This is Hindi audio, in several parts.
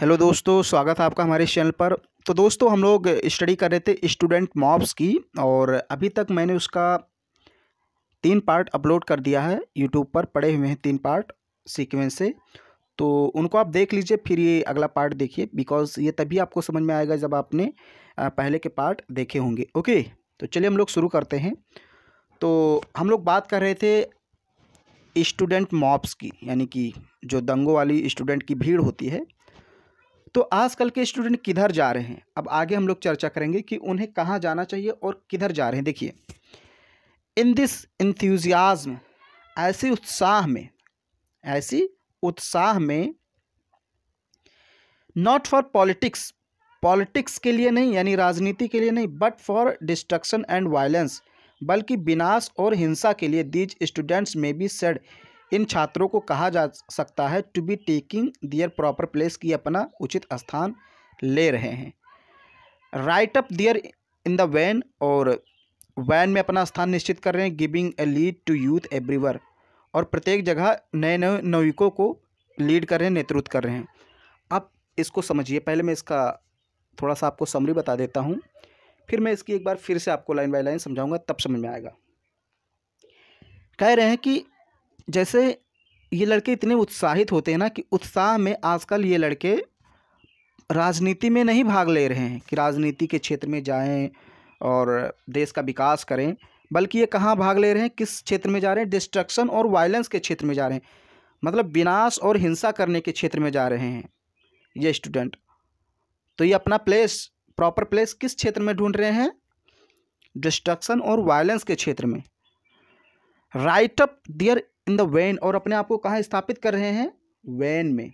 हेलो दोस्तों स्वागत है आपका हमारे चैनल पर तो दोस्तों हम लोग स्टडी कर रहे थे स्टूडेंट मॉब्स की और अभी तक मैंने उसका तीन पार्ट अपलोड कर दिया है यूट्यूब पर पड़े हुए हैं तीन पार्ट सीक्वेंस से तो उनको आप देख लीजिए फिर ये अगला पार्ट देखिए बिकॉज ये तभी आपको समझ में आएगा जब आपने पहले के पार्ट देखे होंगे ओके तो चलिए हम लोग शुरू करते हैं तो हम लोग बात कर रहे थे स्टूडेंट मॉब्स की यानी कि जो दंगों वाली स्टूडेंट की भीड़ होती है तो आजकल के स्टूडेंट किधर जा रहे हैं अब आगे हम लोग चर्चा करेंगे कि उन्हें कहाँ जाना चाहिए और किधर जा रहे हैं देखिए इन दिस इंथ्यूजियाज्म ऐसी उत्साह में ऐसी उत्साह में नॉट फॉर पॉलिटिक्स पॉलिटिक्स के लिए नहीं यानी राजनीति के लिए नहीं but for destruction and violence बल्कि विनाश और हिंसा के लिए दीज स्टूडेंट्स में बी सेड इन छात्रों को कहा जा सकता है to be taking their proper place की अपना उचित स्थान ले रहे हैं right up there in the van और वैन में अपना स्थान निश्चित कर रहे हैं giving a lead to youth everywhere और प्रत्येक जगह नए नए नविकों को लीड कर रहे हैं नेतृत्व कर रहे हैं अब इसको समझिए पहले मैं इसका थोड़ा सा आपको समरी बता देता हूँ फिर मैं इसकी एक बार फिर से आपको लाइन बाय लाइन समझाऊंगा तब समझ में आएगा कह रहे हैं कि जैसे ये लड़के इतने उत्साहित होते हैं ना कि उत्साह में आजकल ये लड़के राजनीति में नहीं भाग ले रहे हैं कि राजनीति के क्षेत्र में जाएं और देश का विकास करें बल्कि ये कहाँ भाग ले रहे हैं किस क्षेत्र में जा रहे हैं डिस्ट्रक्शन और वायलेंस के क्षेत्र में जा रहे हैं मतलब विनाश और हिंसा करने के क्षेत्र में जा रहे हैं ये स्टूडेंट तो ये अपना प्लेस प्रॉपर प्लेस किस क्षेत्र में ढूंढ रहे हैं डिस्ट्रक्शन और वायलेंस के क्षेत्र में right up there in the van और अपने आप को कहाँ स्थापित कर रहे हैं वैन में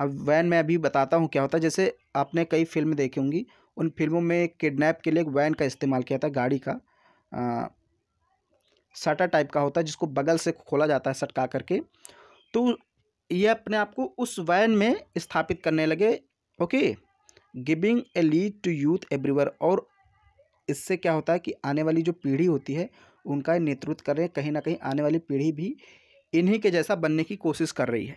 अब वैन में अभी बताता हूँ क्या होता है जैसे आपने कई फिल्म देखी होंगी उन फिल्मों में किडनैप के लिए वैन का इस्तेमाल किया था गाड़ी का सटा टाइप का होता है जिसको बगल से खोला जाता है सटका करके तो ये अपने आप को उस वैन में स्थापित करने लगे okay giving a lead to youth everywhere और इससे क्या होता है कि आने वाली जो पीढ़ी होती है उनका नेतृत्व कर रहे हैं कहीं ना कहीं आने वाली पीढ़ी भी इन्हीं के जैसा बनने की कोशिश कर रही है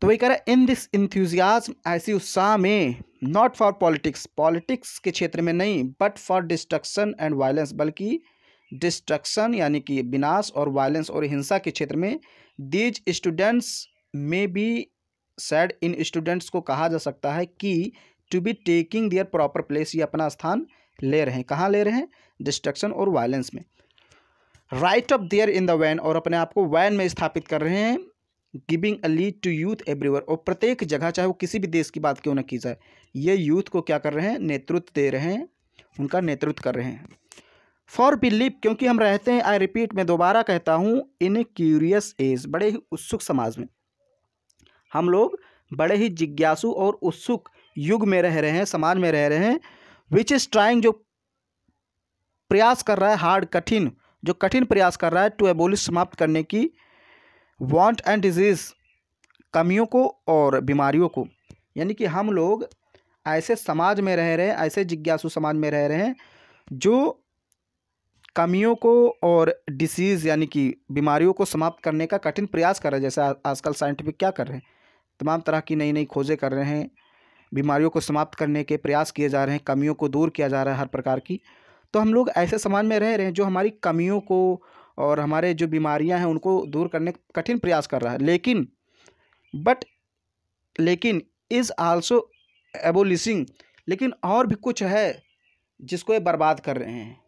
तो वही कह रहा है इन दिस इंथ्यूजियाज ऐसी उत्साह में नॉट फॉर पॉलिटिक्स पॉलिटिक्स के क्षेत्र में नहीं but for destruction and violence बल्कि डिस्ट्रक्शन यानी कि विनाश और वायलेंस और हिंसा के क्षेत्र में दीज स्टूडेंट्स में भी सैड इन स्टूडेंट्स को कहा जा सकता है कि to be taking their proper place ये अपना स्थान ले रहे हैं कहाँ ले रहे हैं डिस्ट्रक्शन और वायलेंस में right of there in the van और अपने आप को वैन में स्थापित कर रहे हैं giving a lead to youth everywhere और प्रत्येक जगह चाहे वो किसी भी देश की बात क्यों ना की जाए ये यूथ को क्या कर रहे हैं नेतृत्व दे रहे हैं उनका नेतृत्व कर रहे हैं फॉर बिलीव क्योंकि हम रहते हैं आई रिपीट मैं दोबारा कहता हूँ इन क्यूरियस एज बड़े ही उत्सुक समाज में हम लोग बड़े ही जिज्ञासु और उत्सुक युग में रह रहे हैं समाज में रह रहे हैं विच इज़ ट्राइंग जो प्रयास कर रहा है हार्ड कठिन जो कठिन प्रयास कर रहा है टू एबोलिश समाप्त करने की वॉन्ट एंड डिजीज़ कमियों को और बीमारियों को यानी कि हम लोग ऐसे समाज में रह रहे हैं ऐसे जिज्ञासु समाज में रह रहे हैं जो कमियों को और डिसीज़ यानी कि बीमारियों को समाप्त करने का कठिन प्रयास कर रहे हैं जैसे आजकल साइंटिफिक क्या कर रहे हैं तमाम तरह की नई नई खोजें कर रहे हैं बीमारियों को समाप्त करने के प्रयास किए जा रहे हैं कमियों को दूर किया जा रहा है हर प्रकार की तो हम लोग ऐसे समाज में रह रहे हैं जो हमारी कमियों को और हमारे जो बीमारियां हैं उनको दूर करने कठिन प्रयास कर रहा है लेकिन बट लेकिन इज़ आल्सो एबोलिसिंग लेकिन और भी कुछ है जिसको ये बर्बाद कर रहे हैं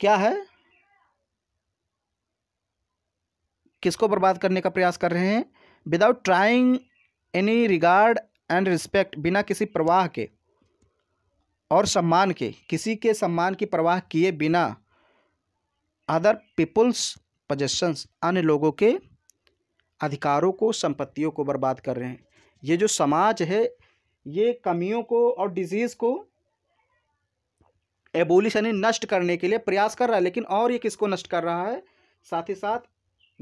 क्या है किसको बर्बाद करने का प्रयास कर रहे हैं without trying any regard and respect बिना किसी प्रवाह के और सम्मान के किसी के सम्मान की प्रवाह किए बिना अदर पीपुल्स पजेशंस अन्य लोगों के अधिकारों को संपत्तियों को बर्बाद कर रहे हैं ये जो समाज है ये कमियों को और डिजीज़ को एबोलिश यानी नष्ट करने के लिए प्रयास कर रहा है लेकिन और ये किसको नष्ट कर रहा है साथ ही साथ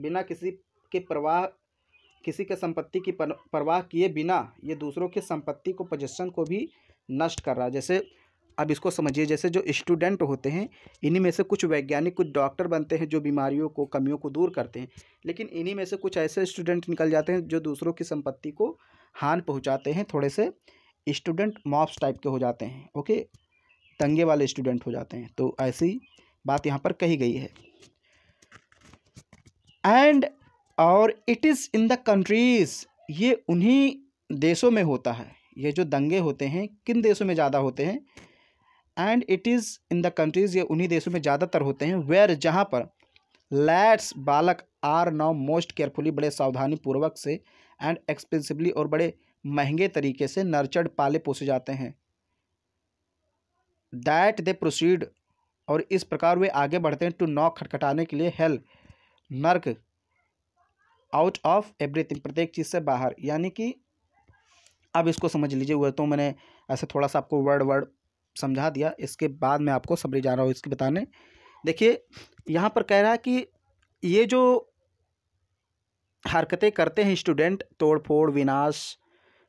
बिना किसी के प्रवाह किसी के संपत्ति की परवाह किए बिना ये दूसरों के संपत्ति को पोजेसन को भी नष्ट कर रहा है जैसे अब इसको समझिए जैसे जो स्टूडेंट होते हैं इन्हीं में से कुछ वैज्ञानिक कुछ डॉक्टर बनते हैं जो बीमारियों को कमियों को दूर करते हैं लेकिन इन्हीं में से कुछ ऐसे स्टूडेंट निकल जाते हैं जो दूसरों की संपत्ति को हान पहुँचाते हैं थोड़े से स्टूडेंट मॉप्स टाइप के हो जाते हैं ओके दंगे वाले स्टूडेंट हो जाते हैं तो ऐसी बात यहाँ पर कही गई है एंड और it is in the countries ये उन्हीं देशों में होता है ये जो दंगे होते हैं किन देशों में ज़्यादा होते हैं and it is in the countries ये उन्हीं देशों में ज़्यादातर होते हैं वेयर जहाँ पर लैट्स बालक आर नाउ मोस्ट केयरफुली बड़े सावधानी पूर्वक से एंड एक्सपेंसिवली और बड़े महंगे तरीके से नर्चर्ड पाले पोसे जाते हैं दैट दे प्रोसीड और इस प्रकार वे आगे बढ़ते हैं टू नॉक खटखटाने के लिए हेल नर्क आउट ऑफ एवरीथिंग प्रत्येक चीज़ से बाहर यानी कि अब इसको समझ लीजिए वह तो मैंने ऐसे थोड़ा सा आपको वर्ड वर्ड समझा दिया इसके बाद मैं आपको समरी जा रहा हूँ इसके बताने देखिए यहाँ पर कह रहा है कि ये जो हरकतें करते हैं स्टूडेंट तोड़ फोड़ विनाश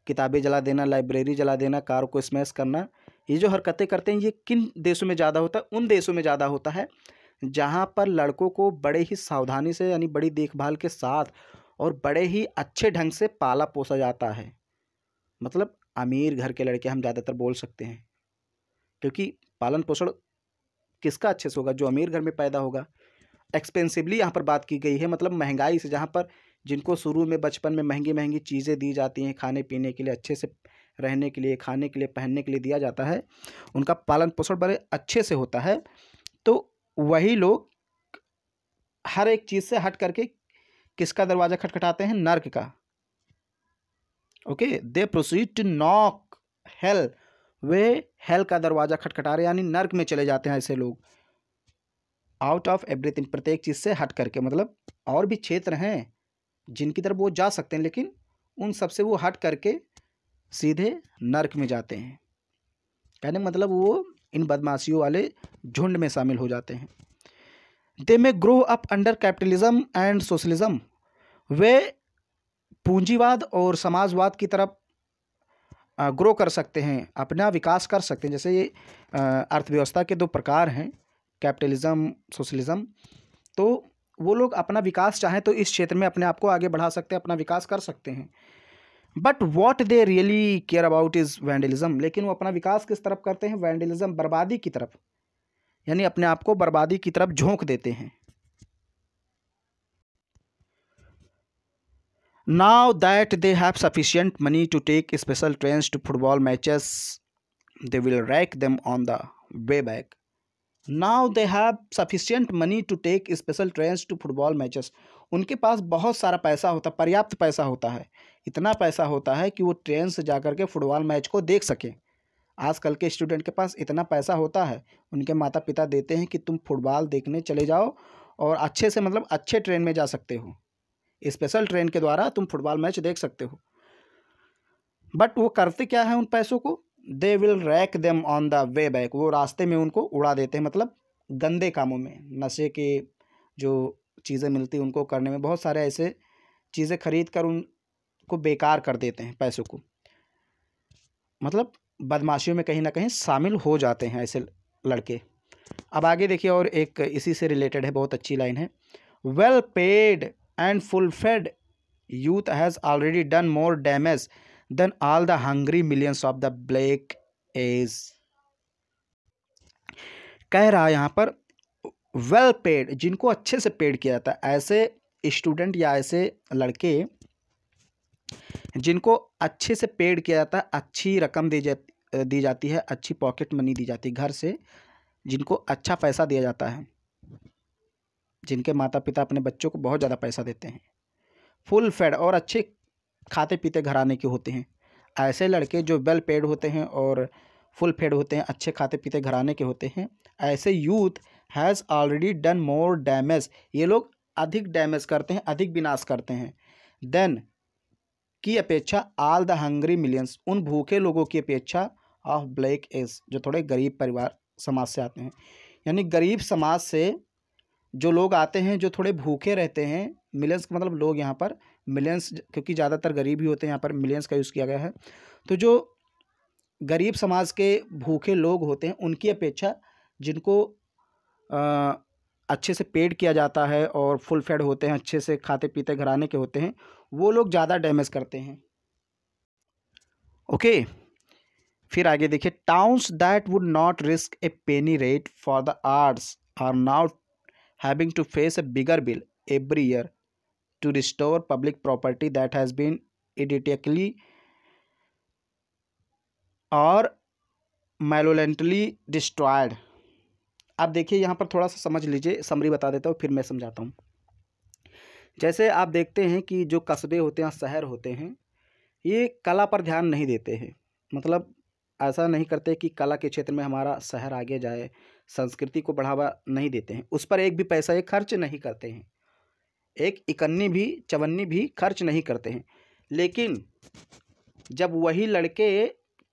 किताबें जला देना लाइब्रेरी जला देना कार को स्मैश करना ये जो हरकतें करते हैं ये किन देशों में ज़्यादा होता है उन देशों में ज़्यादा होता है जहाँ पर लड़कों को बड़े ही सावधानी से यानी बड़ी देखभाल के साथ और बड़े ही अच्छे ढंग से पाला पोसा जाता है मतलब अमीर घर के लड़के हम ज़्यादातर बोल सकते हैं क्योंकि पालन पोषण किसका अच्छे से होगा जो अमीर घर में पैदा होगा एक्सपेंसिवली यहाँ पर बात की गई है मतलब महंगाई से जहाँ पर जिनको शुरू में बचपन में महंगी महंगी चीज़ें दी जाती हैं खाने पीने के लिए अच्छे से रहने के लिए खाने के लिए पहनने के लिए दिया जाता है उनका पालन पोषण बड़े अच्छे से होता है वही लोग हर एक चीज़ से हट करके किसका दरवाज़ा खटखटाते हैं नर्क का okay they proceed to knock hell वे हेल का दरवाज़ा खटखटा रहे यानी नर्क में चले जाते हैं ऐसे लोग आउट ऑफ एवरीथिंग प्रत्येक चीज़ से हट करके मतलब और भी क्षेत्र हैं जिनकी तरफ वो जा सकते हैं लेकिन उन सब से वो हट करके सीधे नर्क में जाते हैं कहने मतलब वो इन बदमाशियों वाले झुंड में शामिल हो जाते हैं they may grow up under capitalism and socialism वे पूंजीवाद और समाजवाद की तरफ ग्रो कर सकते हैं अपना विकास कर सकते हैं जैसे ये अर्थव्यवस्था के दो प्रकार हैं कैपिटलिज्म सोशलिज्म तो वो लोग अपना विकास चाहें तो इस क्षेत्र में अपने आप को आगे बढ़ा सकते हैं अपना विकास कर सकते हैं but what they really care about is vandalism लेकिन वो अपना विकास किस तरफ करते हैं वैंडलिज्म बर्बादी की तरफ यानी अपने आप को बर्बादी की तरफ झोंक देते हैं now that they have sufficient money to take special train to football matches they will wreck them on the way back now they have sufficient money to take special train to football matches उनके पास बहुत सारा पैसा होता पर्याप्त पैसा होता है इतना पैसा होता है कि वो ट्रेन से जा कर के फुटबॉल मैच को देख सकें आजकल के स्टूडेंट के पास इतना पैसा होता है उनके माता पिता देते हैं कि तुम फुटबॉल देखने चले जाओ और अच्छे से मतलब अच्छे ट्रेन में जा सकते हो स्पेशल ट्रेन के द्वारा तुम फुटबॉल मैच देख सकते हो बट वो करते क्या है उन पैसों को they will wreck them on the way back वो रास्ते में उनको उड़ा देते हैं मतलब गंदे कामों में नशे के जो चीज़ें मिलती उनको करने में बहुत सारे ऐसे चीज़ें खरीद कर उन को बेकार कर देते हैं पैसों को मतलब बदमाशियों में कहीं ना कहीं शामिल हो जाते हैं ऐसे लड़के अब आगे देखिए और एक इसी से रिलेटेड है बहुत अच्छी लाइन है well paid and fullfed youth has already done more damage than all the hungry millions of the black age कह रहा है यहाँ पर वेल पेड जिनको अच्छे से पेड किया जाता है ऐसे स्टूडेंट या ऐसे लड़के जिनको अच्छे से पेड किया जाता है अच्छी रकम दी जाती दी जाती है अच्छी पॉकेट मनी दी जाती है घर से जिनको अच्छा पैसा दिया जाता है जिनके माता पिता अपने बच्चों को बहुत ज़्यादा पैसा देते हैं फुल फेड और अच्छे खाते पीते घराने के होते हैं ऐसे लड़के जो वेल पेड होते हैं और फुल फेड होते हैं अच्छे खाते पीते घराने के होते हैं ऐसे youth has already done more damage ये लोग अधिक डैमेज करते हैं अधिक विनाश करते हैं देन की अपेक्षा आल द हंगरी मिलियंस उन भूखे लोगों की अपेक्षा ऑफ ब्लैक एस जो थोड़े गरीब परिवार समाज से आते हैं यानी गरीब समाज से जो लोग आते हैं जो थोड़े भूखे रहते हैं मिलियंस का मतलब लोग यहाँ पर मिलियंस क्योंकि ज़्यादातर गरीब ही होते हैं यहाँ पर मिलियंस का यूज़ किया गया है तो जो गरीब समाज के भूखे लोग होते हैं उनकी अपेक्षा जिनको आ, अच्छे से पेड किया जाता है और फुल फेड होते हैं अच्छे से खाते पीते घराने के होते हैं वो लोग ज़्यादा डैमेज करते हैं ओके फिर आगे देखिए towns that would not risk a penny rate for the arts are now having to face a bigger bill every year to restore public property that has been idiotically और मेलोलेंटली डिस्ट्रॉयड आप देखिए यहाँ पर थोड़ा सा समझ लीजिए समरी बता देता हूँ फिर मैं समझाता हूँ जैसे आप देखते हैं कि जो कस्बे होते हैं शहर होते हैं ये कला पर ध्यान नहीं देते हैं मतलब ऐसा नहीं करते कि कला के क्षेत्र में हमारा शहर आगे जाए संस्कृति को बढ़ावा नहीं देते हैं उस पर एक भी पैसा ये खर्च नहीं करते हैं एक इकन्नी भी चवन्नी भी खर्च नहीं करते हैं लेकिन जब वही लड़के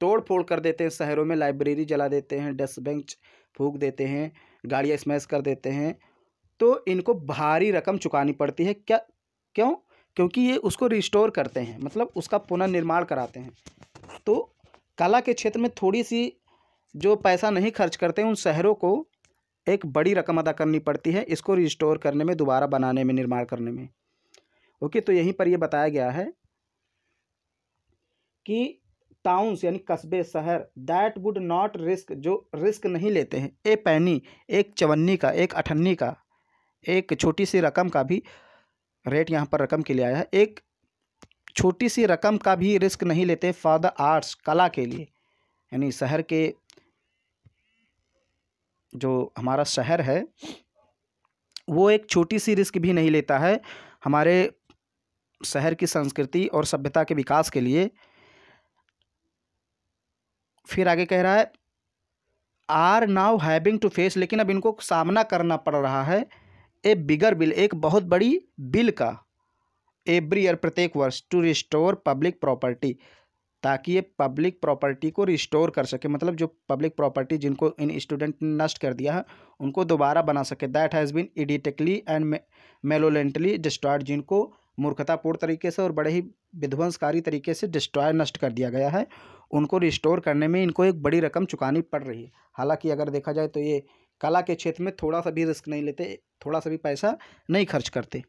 तोड़ फोड़ कर देते हैं शहरों में लाइब्रेरी जला देते हैं डेस्क बेंच फूक देते हैं गाड़ियाँ स्मैश कर देते हैं तो इनको भारी रकम चुकानी पड़ती है क्या क्यों क्योंकि ये उसको रिस्टोर करते हैं मतलब उसका पुनर्निर्माण कराते हैं तो कला के क्षेत्र में थोड़ी सी जो पैसा नहीं खर्च करते उन शहरों को एक बड़ी रकम अदा करनी पड़ती है इसको रिस्टोर करने में दोबारा बनाने में निर्माण करने में ओके तो यहीं पर ये बताया गया है कि टाउन्स यानी कस्बे शहर दैट वुड नॉट रिस्क जो रिस्क नहीं लेते हैं ए पैनी एक चवन्नी का एक अठन्नी का एक छोटी सी रकम का भी रेट यहाँ पर रकम के लिए आया है एक छोटी सी रकम का भी रिस्क नहीं लेते फॉर द आर्ट्स कला के लिए यानी शहर के जो हमारा शहर है वो एक छोटी सी रिस्क भी नहीं लेता है हमारे शहर की संस्कृति और सभ्यता के विकास के लिए फिर आगे कह रहा है are now having to face लेकिन अब इनको सामना करना पड़ रहा है ए बिगर बिल एक बहुत बड़ी बिल का एवरी ईयर प्रत्येक वर्ष टू रिस्टोर पब्लिक प्रॉपर्टी ताकि ये पब्लिक प्रॉपर्टी को रिस्टोर कर सके मतलब जो पब्लिक प्रॉपर्टी जिनको इन स्टूडेंट ने नष्ट कर दिया है उनको दोबारा बना सके that has been idiotically and malevolently destroyed जिनको मूर्खतापूर्ण तरीके से और बड़े ही विध्वंसकारी तरीके से डिस्ट्रॉय नष्ट कर दिया गया है उनको रिस्टोर करने में इनको एक बड़ी रकम चुकानी पड़ रही है हालांकि अगर देखा जाए तो ये कला के क्षेत्र में थोड़ा सा भी रिस्क नहीं लेते थोड़ा सा भी पैसा नहीं खर्च करते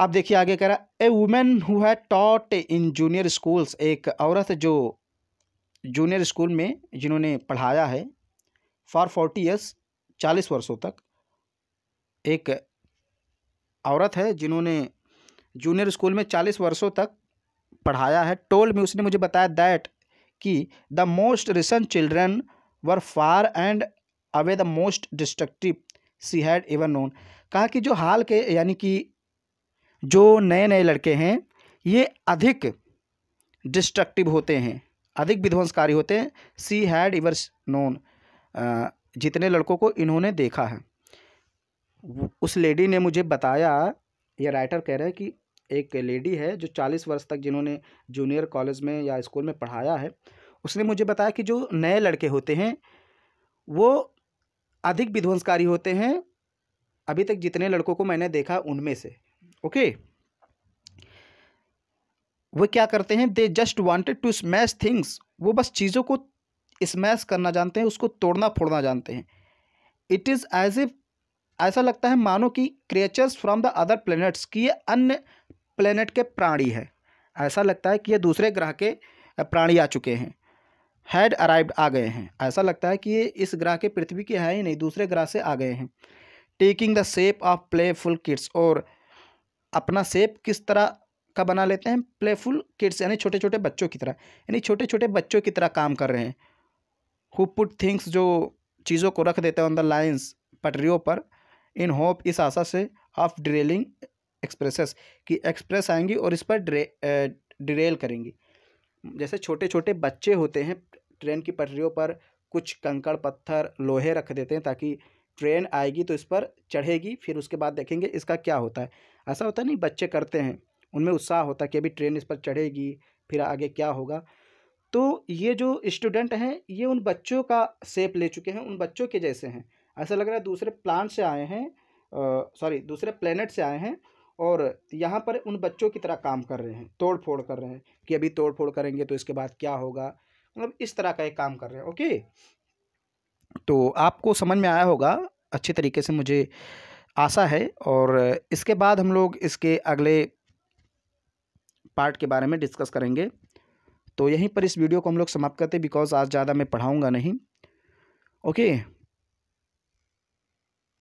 अब देखिए आगे कह रहा ए वुमेन हु है टॉट इन जूनियर स्कूल्स एक औरत जो जूनियर स्कूल में जिन्होंने पढ़ाया है फॉर फोर्टी ईयर्स चालीस वर्षों तक एक औरत है जिन्होंने जूनियर स्कूल में चालीस वर्षों तक पढ़ाया है टोल में उसने मुझे बताया दैट कि the most recent children were far and away the most destructive she had even known कहा कि जो हाल के यानी कि जो नए नए लड़के हैं ये अधिक डिस्ट्रक्टिव होते हैं अधिक विध्वंसकारी होते हैं सी हैड इवर नोन जितने लड़कों को इन्होंने देखा है उस लेडी ने मुझे बताया ये राइटर कह रहे हैं कि एक लेडी है जो चालीस वर्ष तक जिन्होंने जूनियर कॉलेज में या स्कूल में पढ़ाया है उसने मुझे बताया कि जो नए लड़के होते हैं वो अधिक विध्वंसकारी होते हैं अभी तक जितने लड़कों को मैंने देखा उनमें से ओके वो क्या करते हैं they just wanted to smash things वो बस चीज़ों को स्मैश करना जानते हैं उसको तोड़ना फोड़ना जानते हैं इट इज़ एज ए ऐसा लगता है मानो कि creatures from the other planets की ये अन्य प्लेनेट के प्राणी है ऐसा लगता है कि ये दूसरे ग्रह के प्राणी आ चुके हैं हैड अराइव्ड आ गए हैं ऐसा लगता है कि ये इस ग्रह के पृथ्वी के हैं ही नहीं दूसरे ग्रह से आ गए हैं taking the sap of playful kids और अपना सेप किस तरह का बना लेते हैं प्लेफुल किड्स यानी छोटे छोटे बच्चों की तरह यानी छोटे छोटे बच्चों की तरह काम कर रहे हैं हु पुट थिंग्स जो चीज़ों को रख देते हैं ऑन द लाइन्स पटरियों पर इन होप इस आशा से ऑफ ड्रेलिंग एक्सप्रेसेस कि एक्सप्रेस आएंगी और इस पर डरे डिरेल करेंगी जैसे छोटे छोटे बच्चे होते हैं ट्रेन की पटरियों पर कुछ कंकड़ पत्थर लोहे रख देते हैं ताकि ट्रेन आएगी तो इस पर चढ़ेगी फिर उसके बाद देखेंगे इसका क्या होता है ऐसा होता नहीं बच्चे करते हैं उनमें उत्साह होता है कि अभी ट्रेन इस पर चढ़ेगी फिर आगे क्या होगा तो ये जो स्टूडेंट हैं ये उन बच्चों का सेप ले चुके हैं उन बच्चों के जैसे हैं ऐसा लग रहा है दूसरे प्लान से आए हैं सॉरी दूसरे प्लेनेट से आए हैं और यहाँ पर उन बच्चों की तरह काम कर रहे हैं तोड़ फोड़ कर रहे हैं कि अभी तोड़ फोड़ करेंगे तो इसके बाद क्या होगा मतलब इस तरह का एक काम कर रहे हैं ओके तो आपको समझ में आया होगा अच्छे तरीके से मुझे आशा है और इसके बाद हम लोग इसके अगले पार्ट के बारे में डिस्कस करेंगे तो यहीं पर इस वीडियो को हम लोग समाप्त करते बिकॉज़ आज ज़्यादा मैं पढ़ाऊँगा नहीं ओके